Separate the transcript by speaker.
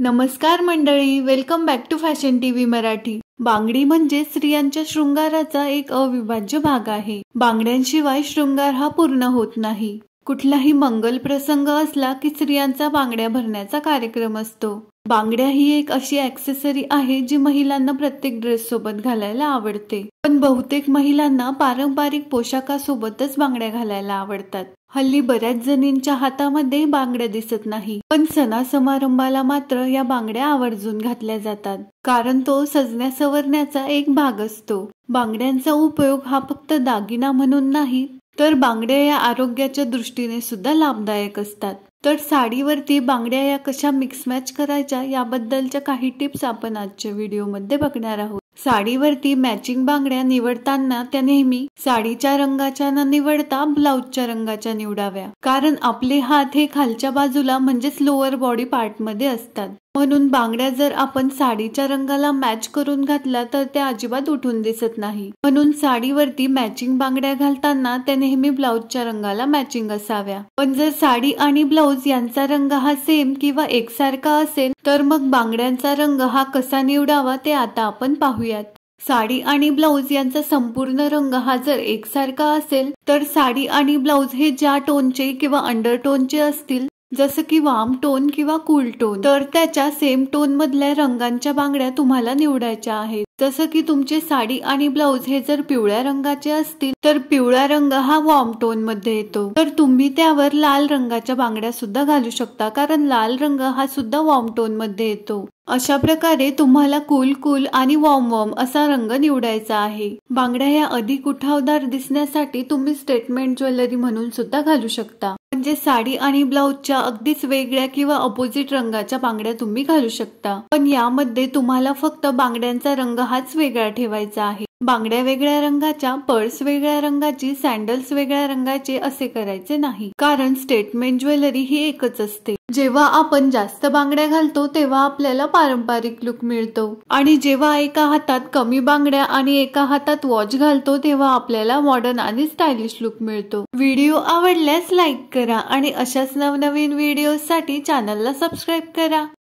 Speaker 1: नमस्कार मंडळी welcome back to fashion T V Marathi बांगडी म्हणजे स्त्रियांच्या शृंगाराचा एक अविभाज्य भाग आहे बांगड्यांशिवाय शृंगार हा पूर्ण होत नाही कुठलाही मंगल प्रसंग असला की स्त्रियांचा बांगड्या भरण्याचा कार्यक्रम असतो बांगड्या ही एक अशी ऍक्सेसरी आहे जी महिलांना प्रत्येक ड्रेस सोबत घालायला आवडते पण बहुतेक महिलांना पारंपरिक पोशाखासोबतच बांगड्या घालायला आवडतात हल्ली बऱ्याच जणींच्या हातामध्ये बांगड्या दिसत नाही पण सणा समारंभाला मात्र या बांगड्या आवर्जून घातल्या जातात कारण तो सजण्या सवरण्याचा एक भाग असतो बांगड्यांचा उपयोग हा फक्त दागिना म्हणून नाही तर बांगड्या या आरोग्याच्या दृष्टीने सुद्धा लाभदायक असतात तर साडीवरती बांगड्या या कशा मिक्स मॅच करायच्या याबद्दलच्या काही टिप्स आपण आजच्या व्हिडिओमध्ये बघणार आहोत साडीवरती मॅचिंग बांगड्या निवडताना त्या नेहमी साडीच्या रंगाच्या न निवडता ब्लाउजच्या रंगाच्या निवडाव्या कारण आपले हात हे खालच्या बाजूला म्हणजेच लोअर बॉडी पार्ट मध्ये असतात म्हणून बांगड्या जर आपण साडीच्या रंगाला मॅच करून घातला तर त्या अजिबात उठून दिसत नाही म्हणून साडीवरती मॅचिंग बांगड्या घालताना त्या नेहमी ब्लाऊजच्या रंगाला मॅचिंग असाव्या पण जर साडी आणि ब्लाऊज यांचा रंग हा सेम किंवा एकसारखा असेल तर मग बांगड्यांचा रंग हा कसा निवडावा ते आता आपण पाहूयात साडी आणि ब्लाऊज यांचा संपूर्ण रंग हा जर एकसारखा असेल तर साडी आणि ब्लाऊज हे ज्या टोनचे किंवा अंडर टोनचे असतील जसं की वाम टोन किंवा कूल टोन तर त्याच्या सेम टोन मधल्या रंगांच्या बांगड्या तुम्हाला निवडायच्या आहेत जसं की तुमचे साडी आणि ब्लाउज हे जर पिवळ्या रंगाचे असतील तर पिवळा रंग हा वॉर्म टोन मध्ये येतो तर तुम्ही त्यावर लाल रंगाच्या बांगड्या सुद्धा घालू शकता कारण लाल रंग हा सुद्धा वॉर्म टोन मध्ये येतो अशा प्रकारे तुम्हाला कूल कूल आणि वॉर्म वॉर्म असा रंग निवडायचा आहे बांगड्या ह्या अधिक उठावदार दिसण्यासाठी तुम्ही स्टेटमेंट ज्वेलरी म्हणून सुद्धा घालू शकता म्हणजे साडी आणि ब्लाऊजच्या अगदीच वेगळ्या किंवा अपोजिट रंगाच्या बांगड्या तुम्ही घालू शकता पण यामध्ये तुम्हाला फक्त बांगड्यांचा रंग हाच वेगळा ठेवायचा आहे बांगड्या वेगळ्या रंगाच्या पर्स वेगळ्या रंगाची सँडल्स वेगळ्या रंगाचे असे करायचे नाही कारण स्टेटमेंट ज्वेलरी ही एकच असते जेव्हा आपण जास्त बांगड्या घालतो तेव्हा आपल्याला पारंपरिक लुक मिळतो आणि जेव्हा एका हातात कमी बांगड्या आणि एका हातात वॉच घालतो तेव्हा आपल्याला मॉडर्न आणि स्टायलिश लुक मिळतो व्हिडिओ आवडल्यास लाईक करा आणि अशाच नवनवीन व्हिडिओसाठी चॅनलला सबस्क्राईब करा